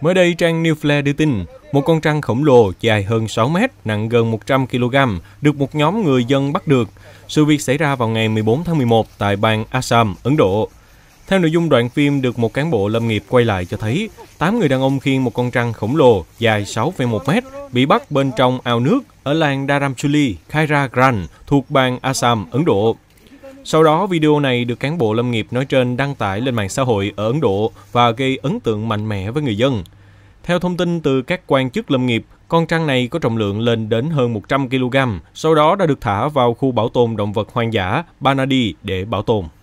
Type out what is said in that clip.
Mới đây, trang New Flare đưa tin, một con trăng khổng lồ dài hơn 6 mét, nặng gần 100 kg, được một nhóm người dân bắt được. Sự việc xảy ra vào ngày 14 tháng 11 tại bang Assam, Ấn Độ. Theo nội dung đoạn phim được một cán bộ lâm nghiệp quay lại cho thấy, 8 người đàn ông khiêng một con trăng khổng lồ dài 6,1 mét bị bắt bên trong ao nước ở làng Dharamchuli, Khaira Gran thuộc bang Assam, Ấn Độ. Sau đó, video này được cán bộ lâm nghiệp nói trên đăng tải lên mạng xã hội ở Ấn Độ và gây ấn tượng mạnh mẽ với người dân. Theo thông tin từ các quan chức lâm nghiệp, con trăn này có trọng lượng lên đến hơn 100 kg, sau đó đã được thả vào khu bảo tồn động vật hoang dã Banadi để bảo tồn.